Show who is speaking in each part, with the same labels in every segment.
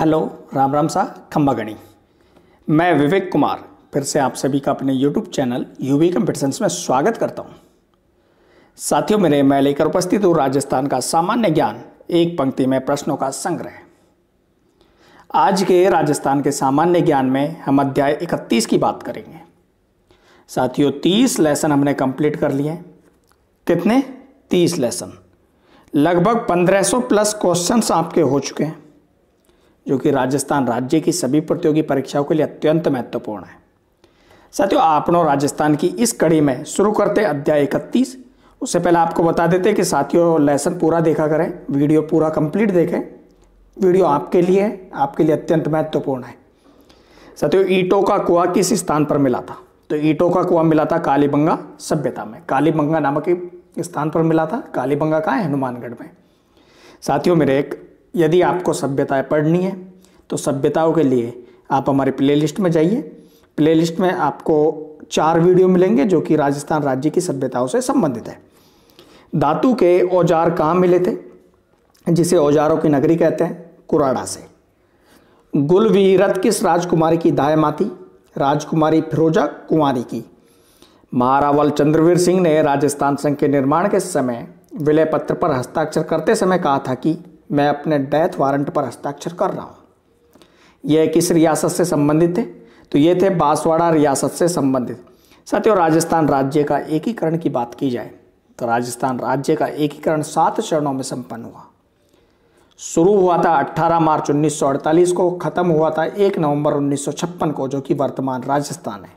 Speaker 1: hello Ram Ram सा खम्बागणी मैं विवेक कुमार फिर से आप सभी का अपने यूट्यूब चैनल यूवी कम्पिटिशन्स में स्वागत करता हूँ साथियों मेरे मैं लेकर उपस्थित हूँ राजस्थान का सामान्य ज्ञान एक पंक्ति में प्रश्नों का संग्रह आज के राजस्थान के सामान्य ज्ञान में हम अध्याय 31 की बात करेंगे साथियों तीस लेसन हमने कंप्लीट कर लिए कितने तीस लेसन लगभग पंद्रह प्लस क्वेश्चन आपके हो चुके हैं जो कि राजस्थान राज्य की सभी प्रतियोगी परीक्षाओं के लिए अत्यंत महत्वपूर्ण है साथियों आपनों राजस्थान की इस कड़ी में शुरू करते अध्याय इकतीस उससे पहले आपको बता देते कि साथियों लेसन पूरा देखा करें वीडियो पूरा कंप्लीट देखें वीडियो आपके लिए आपके लिए अत्यंत महत्वपूर्ण है साथियों ईटों का कुआ किस स्थान पर मिला था तो ईटों का कुआ मिला था कालीबंगा सभ्यता में कालीबंगा नामक स्थान पर मिला था कालीबंगा का हनुमानगढ़ में साथियों मेरे एक यदि आपको सभ्यताएं पढ़नी है तो सभ्यताओं के लिए आप हमारे प्लेलिस्ट में जाइए प्लेलिस्ट में आपको चार वीडियो मिलेंगे जो कि राजस्थान राज्य की सभ्यताओं से संबंधित है धातु के औजार कहाँ मिले थे जिसे औजारों की नगरी कहते हैं कुराड़ा से गुलवीरत किस राजकुमारी की दाय माती राजकुमारी फिरोजा कुमारी की महारावल चंद्रवीर सिंह ने राजस्थान संघ के निर्माण के समय विलय पत्र पर हस्ताक्षर करते समय कहा था कि मैं अपने डेथ वारंट पर हस्ताक्षर कर रहा हूँ ये किस रियासत से संबंधित थे तो ये थे बांसवाड़ा रियासत से संबंधित साथियों राजस्थान राज्य का एकीकरण की बात की जाए तो राजस्थान राज्य का एकीकरण सात चरणों में संपन्न हुआ शुरू हुआ था 18 मार्च 1948 को खत्म हुआ था 1 नवंबर 1956 को जो कि वर्तमान राजस्थान है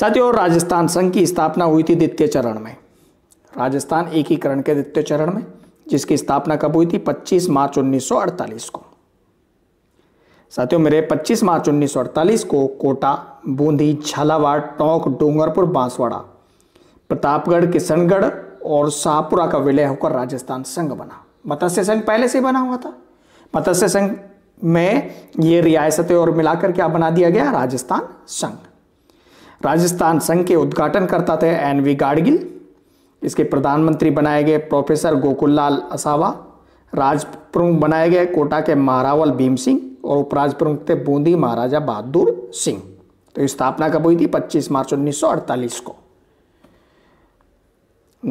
Speaker 1: साथियों राजस्थान संघ की स्थापना हुई थी द्वितीय चरण में राजस्थान एकीकरण के द्वितीय चरण में जिसकी स्थापना कब हुई थी 25 मार्च 1948 को साथियों मेरे 25 मार्च 1948 को कोटा बूंदी झालावाड़ टोंक डूंगरपुर बांसवाड़ा प्रतापगढ़ किशनगढ़ और शाहपुरा का विलय होकर राजस्थान संघ बना मत्स्य संघ पहले से बना हुआ था मत्स्य संघ में ये रियासतें और मिलाकर क्या बना दिया गया राजस्थान संघ राजस्थान संघ के उद्घाटन करता थे एन वी गाडगिल इसके प्रधानमंत्री बनाए गए प्रोफेसर गोकुल लाल असावा राजप्रमुख बनाए गए कोटा के महारावल भीम सिंह और उपराज प्रमुख थे बूंदी महाराजा बहादुर सिंह तो स्थापना कब हुई थी 25 मार्च 1948 को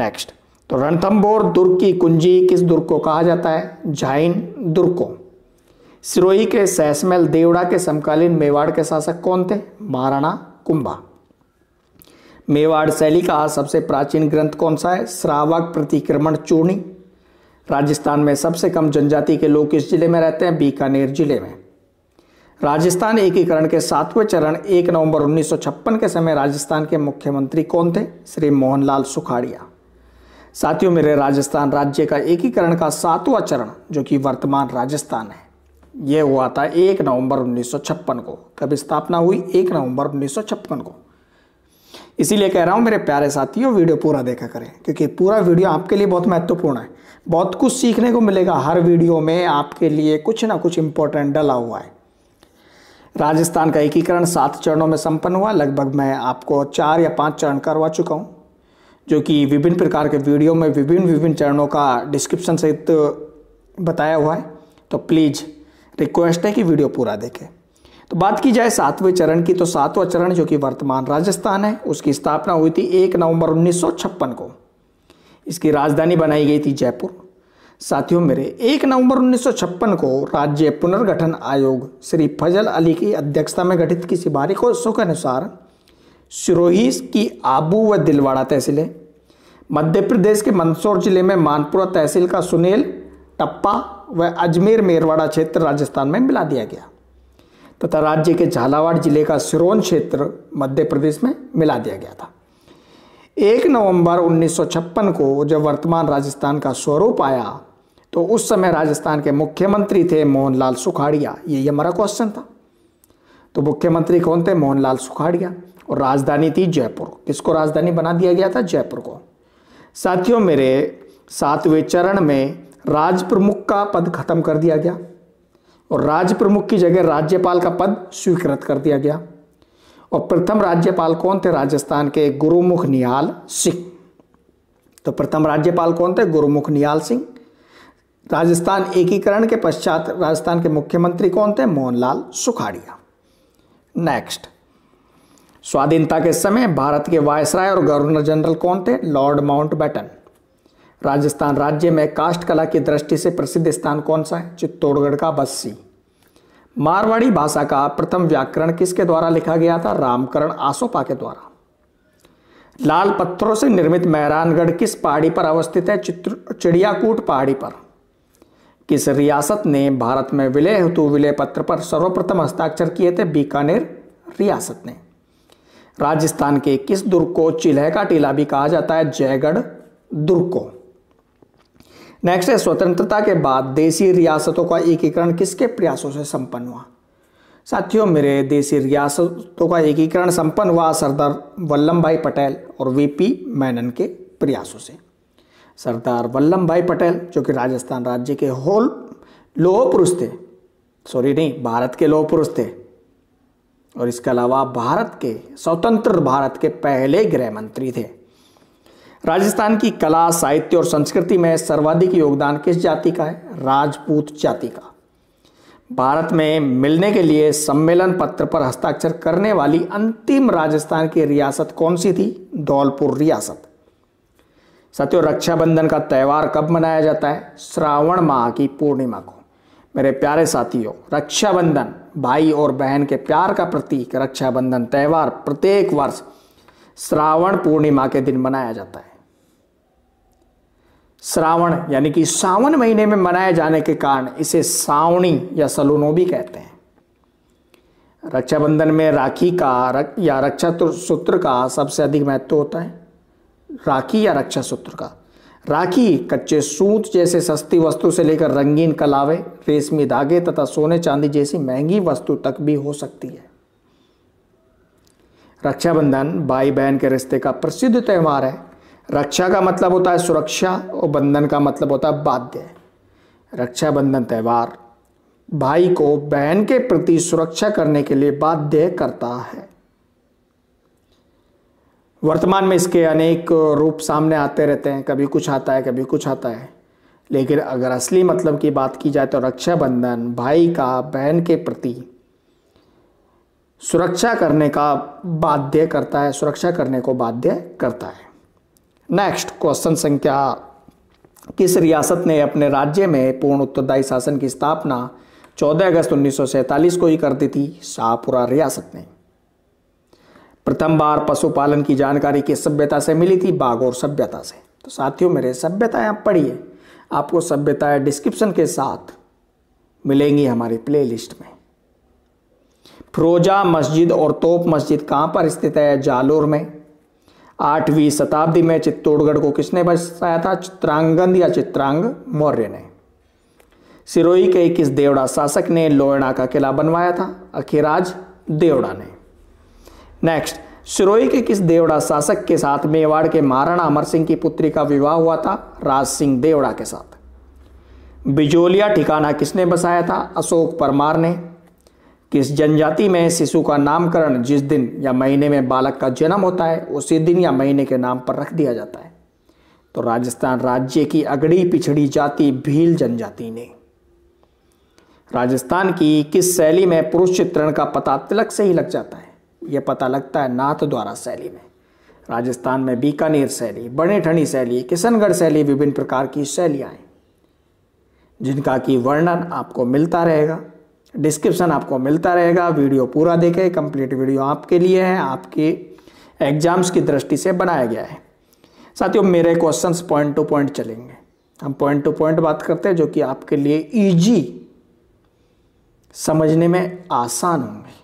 Speaker 1: नेक्स्ट तो रणथम्बोर दुर्ग की कुंजी किस दुर्ग को कहा जाता है जाइन दुर्ग को सिरोही के सैसमैल देवड़ा के समकालीन मेवाड़ के शासक कौन थे महाराणा कुंभा मेवाड़ शैली का सबसे प्राचीन ग्रंथ कौन सा है श्रावक प्रतिक्रमण चूर्णी राजस्थान में सबसे कम जनजाति के लोग किस जिले में रहते हैं बीकानेर जिले में राजस्थान एकीकरण के सातवें चरण 1 नवंबर 1956 के समय राजस्थान के मुख्यमंत्री कौन थे श्री मोहनलाल सुखाड़िया साथियों मेरे राजस्थान राज्य का एकीकरण का सातवां चरण जो कि वर्तमान राजस्थान है यह हुआ था 1 नवंबर 1956 को कब स्थापना हुई 1 नवंबर 1956 को इसीलिए कह रहा हूँ मेरे प्यारे साथियों वीडियो पूरा देखा करें क्योंकि पूरा वीडियो आपके लिए बहुत महत्वपूर्ण है बहुत कुछ सीखने को मिलेगा हर वीडियो में आपके लिए कुछ ना कुछ इंपॉर्टेंट डला हुआ है राजस्थान का एकीकरण सात चरणों में संपन्न हुआ लगभग मैं आपको चार या पाँच चरण करवा चुका हूँ जो कि विभिन्न प्रकार के वीडियो में विभिन्न विभिन्न चरणों का डिस्क्रिप्शन सहित बताया हुआ है तो प्लीज़ रिक्वेस्ट है कि वीडियो पूरा देखें तो बात की जाए सातवें चरण की तो सातवां चरण जो कि वर्तमान राजस्थान है उसकी स्थापना हुई थी एक नवंबर उन्नीस को इसकी राजधानी बनाई गई थी जयपुर साथियों मेरे एक नवंबर 1956 को राज्य पुनर्गठन आयोग श्री फजल अली की अध्यक्षता में गठित किसी भारी कोषों के अनुसार सिरोही की आबू व दिलवाड़ा तहसीलें मध्य प्रदेश के मंदसौर जिले में मानपुरा तहसील का सुनील टप्पा व अजमेर मेरवाड़ा क्षेत्र राजस्थान में मिला दिया गया तथा राज्य के झालावाड़ जिले का सिरोन क्षेत्र मध्य प्रदेश में मिला दिया गया था एक नवंबर 1956 को जब वर्तमान राजस्थान का स्वरूप आया तो उस समय राजस्थान के मुख्यमंत्री थे मोहनलाल सुखाड़िया ये हमारा क्वेश्चन था तो मुख्यमंत्री कौन थे मोहनलाल सुखाड़िया और राजधानी थी जयपुर किसको राजधानी बना दिया गया था जयपुर को साथियों मेरे सातवें चरण में राज प्रमुख का पद खत्म कर दिया गया और राज प्रमुख की जगह राज्यपाल का पद स्वीकृत कर दिया गया और प्रथम राज्यपाल कौन थे राजस्थान के गुरुमुख नियाल सिंह तो प्रथम राज्यपाल कौन थे गुरुमुख नियाल सिंह राजस्थान एकीकरण के पश्चात राजस्थान के मुख्यमंत्री कौन थे मोहनलाल सुखाड़िया नेक्स्ट स्वाधीनता के समय भारत के वायसराय और गवर्नर जनरल कौन थे लॉर्ड बैटन राजस्थान राज्य में कास्ट कला की दृष्टि से प्रसिद्ध स्थान कौन सा है चित्तौड़गढ़ का बस्सी मारवाड़ी भाषा का प्रथम व्याकरण किसके द्वारा लिखा गया था रामकरण आसोपा के द्वारा लाल पत्थरों से निर्मित मेहरानगढ़ किस पहाड़ी पर अवस्थित है चित्र चिड़ियाकूट पहाड़ी पर किस रियासत ने भारत में विलय हेतु विलय पत्र पर सर्वप्रथम हस्ताक्षर किए थे बीकानेर रियासत ने राजस्थान के किस दुर्ग को चिल्ह का टीला भी कहा जाता है जयगढ़ दुर्ग को नेक्स्ट है स्वतंत्रता के बाद देशी रियासतों का एकीकरण किसके प्रयासों से संपन्न हुआ साथियों मेरे देशी रियासतों का एकीकरण संपन्न हुआ सरदार वल्लभ भाई पटेल और वीपी मैनन के प्रयासों से सरदार वल्लभ भाई पटेल जो कि राजस्थान राज्य के होल लोह पुरुष थे सॉरी नहीं भारत के लोह पुरुष थे और इसके अलावा भारत के स्वतंत्र भारत के पहले गृह मंत्री थे राजस्थान की कला साहित्य और संस्कृति में सर्वाधिक योगदान किस जाति का है राजपूत जाति का भारत में मिलने के लिए सम्मेलन पत्र पर हस्ताक्षर करने वाली अंतिम राजस्थान की रियासत कौन सी थी धौलपुर रियासत साथियों रक्षाबंधन का त्यौहार कब मनाया जाता है श्रावण माह की पूर्णिमा को मेरे प्यारे साथियों रक्षाबंधन भाई और बहन के प्यार का प्रतीक रक्षाबंधन त्यौहार प्रत्येक वर्ष श्रावण पूर्णिमा के दिन मनाया जाता है श्रावण यानी कि सावन महीने में मनाए जाने के कारण इसे सावणी या सलूनो भी कहते हैं रक्षाबंधन में राखी का रक, या रक्षा सूत्र का सबसे अधिक महत्व होता है राखी या रक्षा सूत्र का राखी कच्चे सूत जैसे सस्ती वस्तु से लेकर रंगीन कलावे रेशमी धागे तथा सोने चांदी जैसी महंगी वस्तु तक भी हो सकती है रक्षाबंधन भाई बहन के रिश्ते का प्रसिद्ध त्यौहार है रक्षा का मतलब होता है सुरक्षा और बंधन का मतलब होता है बाध्य रक्षाबंधन त्यौहार भाई को बहन के प्रति सुरक्षा करने के लिए बाध्य करता है वर्तमान में इसके अनेक रूप सामने आते रहते हैं कभी कुछ आता है कभी कुछ आता है लेकिन अगर असली मतलब की बात की जाए तो रक्षाबंधन भाई का बहन के प्रति सुरक्षा करने का बाध्य करता है सुरक्षा करने को बाध्य करता है नेक्स्ट क्वेश्चन संख्या किस रियासत ने अपने राज्य में पूर्ण उत्तरदायी शासन की स्थापना 14 अगस्त 1947 को ही कर दी थी शाहपुरा रियासत ने प्रथम बार पशुपालन की जानकारी किस सभ्यता से मिली थी बाघ और सभ्यता से तो साथियों मेरे सभ्यताएं आप पढ़िए आपको सभ्यताएं डिस्क्रिप्शन के साथ मिलेंगी हमारी प्लेलिस्ट में फ्रोजा मस्जिद और तोप मस्जिद कहाँ पर स्थित है जालोर में आठवीं शताब्दी में चित्तौड़गढ़ को किसने बसाया था चित्रांगन या चित्रांग मौर्य ने सिरोही के किस देवड़ा शासक ने लोयड़ा का किला बनवाया था अखिराज देवड़ा ने नेक्स्ट सिरोही के किस देवड़ा शासक के साथ मेवाड़ के महाराणा अमर सिंह की पुत्री का विवाह हुआ था राज सिंह देवड़ा के साथ बिजोलिया ठिकाना किसने बसाया था अशोक परमार ने किस जनजाति में शिशु का नामकरण जिस दिन या महीने में बालक का जन्म होता है उसी दिन या महीने के नाम पर रख दिया जाता है तो राजस्थान राज्य की अगड़ी पिछड़ी जाति भील जनजाति ने राजस्थान की किस शैली में पुरुष चित्रण का पता तिलक से ही लग जाता है ये पता लगता है नाथ द्वारा शैली में राजस्थान में बीकानेर शैली बड़े ठणी शैली किशनगढ़ शैली विभिन्न प्रकार की शैलियाँ हैं जिनका कि वर्णन आपको मिलता रहेगा डिस्क्रिप्शन आपको मिलता रहेगा वीडियो पूरा देखें कंप्लीट वीडियो आपके लिए है आपके एग्जाम्स की दृष्टि से बनाया गया है साथियों मेरे क्वेश्चंस पॉइंट टू पॉइंट चलेंगे हम पॉइंट टू पॉइंट बात करते हैं जो कि आपके लिए इजी समझने में आसान होंगे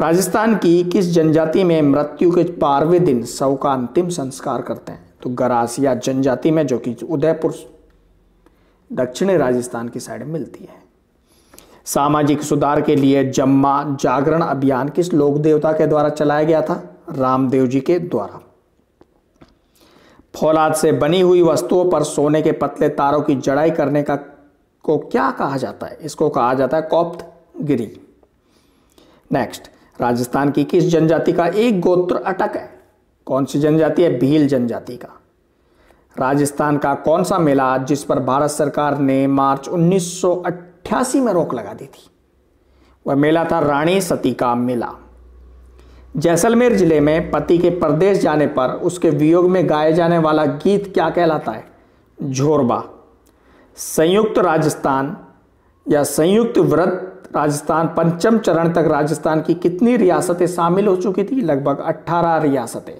Speaker 1: राजस्थान की किस जनजाति में मृत्यु के बारहवें दिन शव का अंतिम संस्कार करते हैं तो गरासिया जनजाति में जो कि उदयपुर दक्षिणी राजस्थान की साइड मिलती है सामाजिक सुधार के लिए जम्मा जागरण अभियान किस लोक देवता के द्वारा चलाया गया था रामदेव जी के द्वारा फौलाद से बनी हुई वस्तुओं पर सोने के पतले तारों की जड़ाई करने का को क्या कहा जाता है इसको कहा जाता है कॉप्त गिरी नेक्स्ट राजस्थान की किस जनजाति का एक गोत्र अटक है कौन सी जनजाति है भील जनजाति का राजस्थान का कौन सा मेला जिस पर भारत सरकार ने मार्च 1988 में रोक लगा दी थी वह मेला था रानी सती का मेला जैसलमेर जिले में पति के प्रदेश जाने पर उसके वियोग में गाए जाने वाला गीत क्या कहलाता है झोरबा संयुक्त राजस्थान या संयुक्त व्रत राजस्थान पंचम चरण तक राजस्थान की कितनी रियासतें शामिल हो चुकी थी लगभग 18 रियासतें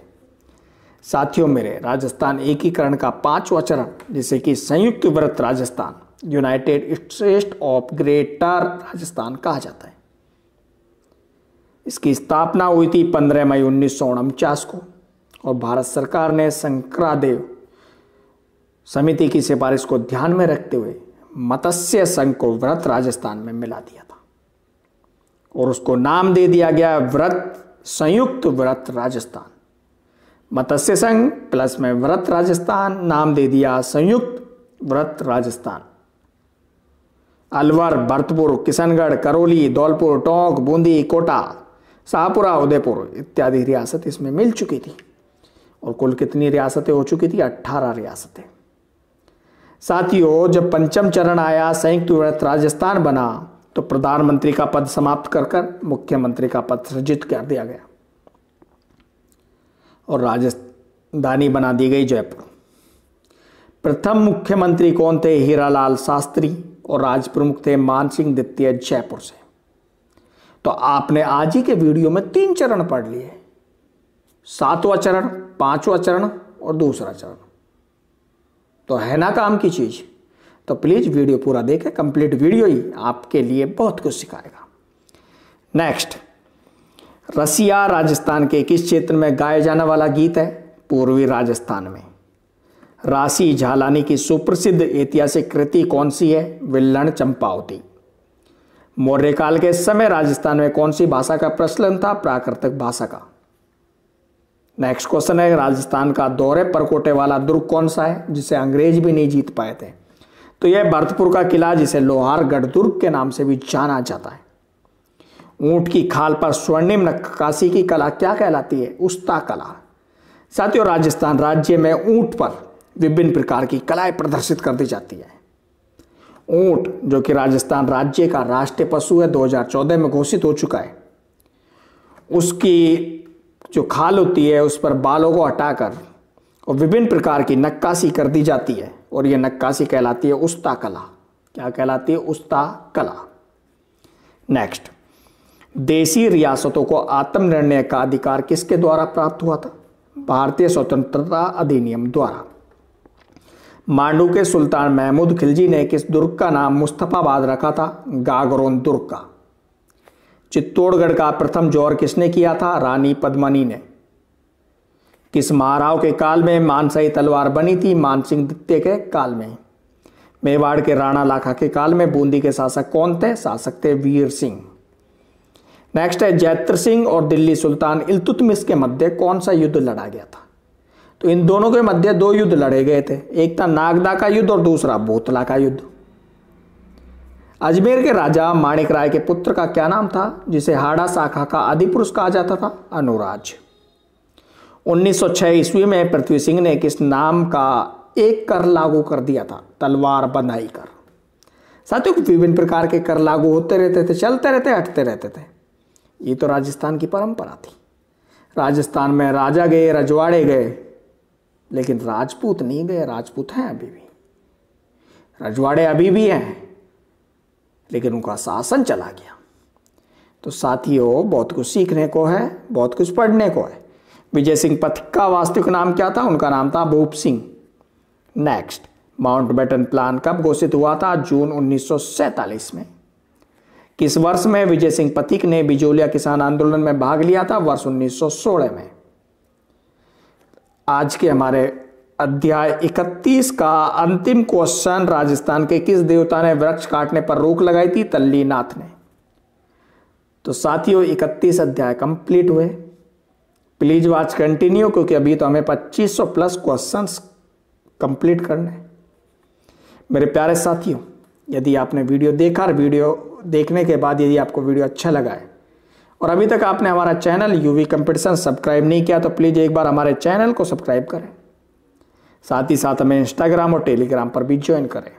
Speaker 1: साथियों मेरे राजस्थान एकीकरण का पांचवा चरण जिसे कि संयुक्त व्रत Rajasthan United State of Greater Rajasthan कहा जाता है इसकी स्थापना हुई थी 15 मई उन्नीस को और भारत सरकार ने शंकरादेव समिति की सिफारिश को ध्यान में रखते हुए मत्स्य संघ को व्रत राजस्थान में मिला दिया और उसको नाम दे दिया गया व्रत संयुक्त व्रत राजस्थान मत्स्य संघ प्लस में व्रत राजस्थान नाम दे दिया संयुक्त व्रत राजस्थान अलवर भरतपुर किशनगढ़ करौली धौलपुर टोंक बूंदी कोटा शाहपुरा उदयपुर इत्यादि रियासत इसमें मिल चुकी थी और कुल कितनी रियासतें हो चुकी थी अट्ठारह रियासतें साथियों जब पंचम चरण आया संयुक्त व्रत राजस्थान बना तो प्रधानमंत्री का पद समाप्त कर मुख्यमंत्री का पद सृजित कर दिया गया और राजधानी बना दी गई जयपुर प्रथम मुख्यमंत्री कौन थे हीरालाल शास्त्री और राज प्रमुख थे मानसिंह द्वितीय जयपुर से तो आपने आज ही के वीडियो में तीन चरण पढ़ लिए सातवां चरण पांचवा चरण और दूसरा चरण तो है ना काम की चीज़ तो प्लीज़ वीडियो पूरा देखें कंप्लीट वीडियो ही आपके लिए बहुत कुछ सिखाएगा नेक्स्ट रसिया राजस्थान के किस क्षेत्र में गाया जाने वाला गीत है पूर्वी राजस्थान में राशि झालानी की सुप्रसिद्ध ऐतिहासिक कृति कौन सी है विल्लण चंपावती मौर्य काल के समय राजस्थान में कौन सी भाषा का प्रचलन था प्राकृतिक भाषा का नेक्स्ट क्वेश्चन है राजस्थान का दौरे परकोटे वाला दुर्ग कौन सा है जिसे अंग्रेज भी नहीं जीत पाए थे तो यह भरतपुर का किला जिसे लोहार गढ़दुर्ग के नाम से भी जाना जाता है ऊंट की खाल पर स्वर्णिम नक्काशी की कला क्या कहलाती है उस्ता कला साथियों राजस्थान राज्य में ऊंट पर विभिन्न प्रकार की कलाएं प्रदर्शित कर दी जाती है ऊंट जो कि राजस्थान राज्य का राष्ट्रीय पशु है 2014 में घोषित हो चुका है उसकी जो खाल होती है उस पर बालों को हटाकर और विभिन्न प्रकार की नक्काशी कर दी जाती है और ये नक्काशी कहलाती है उस्ता कला क्या कहलाती है उस्ता कला नेक्स्ट देशी रियासतों को आत्मनिर्णय का अधिकार किसके द्वारा प्राप्त हुआ था भारतीय स्वतंत्रता अधिनियम द्वारा मांडू के सुल्तान महमूद खिलजी ने किस दुर्ग का नाम मुस्तफाबाद रखा था गागरोन दुर्ग का चित्तौड़गढ़ का प्रथम जोर किसने किया था रानी पद्मनी ने किस महाराव के काल में मानसाई तलवार बनी थी मानसिंह द्वितीय के काल में मेवाड़ के राणा लाखा के काल में बूंदी के शासक कौन थे शासक थे वीर सिंह नेक्स्ट है जैत्र सिंह और दिल्ली सुल्तान इलतुतमिस के मध्य कौन सा युद्ध लड़ा गया था तो इन दोनों के मध्य दो युद्ध लड़े गए थे एक था नागदा का युद्ध और दूसरा बोतला का युद्ध अजमेर के राजा माणिक राय के पुत्र का क्या नाम था जिसे हाड़ा शाखा का आदि पुरुष कहा जाता था अनुराज 1906 ईस्वी में पृथ्वी सिंह ने किस नाम का एक कर लागू कर दिया था तलवार बनाई कर साथियों विभिन्न प्रकार के कर लागू होते रहते थे चलते रहते हटते रहते थे ये तो राजस्थान की परंपरा थी राजस्थान में राजा गए रजवाड़े गए लेकिन राजपूत नहीं गए राजपूत हैं अभी भी रजवाड़े अभी भी हैं लेकिन उनका शासन चला गया तो साथियों बहुत कुछ सीखने को है बहुत कुछ पढ़ने को है विजय सिंह पथिक का वास्तविक नाम क्या था उनका नाम था Bhup Singh next Mountbatten plan कब घोषित हुआ था जून 1947 में किस वर्ष में विजय सिंह पथिक ने बिजोलिया किसान आंदोलन में भाग लिया था वर्ष 1916 में आज के हमारे अध्याय 31 का अंतिम क्वेश्चन राजस्थान के किस देवता ने वृक्ष काटने पर रोक लगाई थी तल्लीनाथ ने तो साथियों 31 अध्याय कंप्लीट हुए प्लीज वॉच कंटिन्यू क्योंकि अभी तो हमें 2500 प्लस क्वेश्चन कंप्लीट करने मेरे प्यारे साथियों यदि आपने वीडियो देखा और वीडियो देखने के बाद यदि आपको वीडियो अच्छा लगा है और अभी तक आपने हमारा चैनल यूवी कंपटीशन सब्सक्राइब नहीं किया तो प्लीज़ एक बार हमारे चैनल को सब्सक्राइब करें साथ ही साथ हमें इंस्टाग्राम और टेलीग्राम पर भी ज्वाइन करें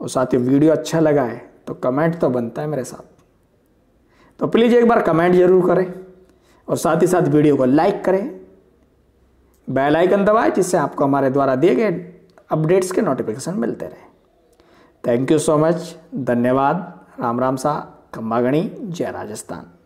Speaker 1: और साथ ही वीडियो अच्छा लगा है तो कमेंट तो बनता है मेरे साथ तो प्लीज़ एक बार कमेंट जरूर करें और साथ ही साथ वीडियो को लाइक करें बेल आइकन दबाएं जिससे आपको हमारे द्वारा दिए गए अपडेट्स के नोटिफिकेशन मिलते रहे थैंक यू सो मच धन्यवाद राम राम सा खम्बागणी जय राजस्थान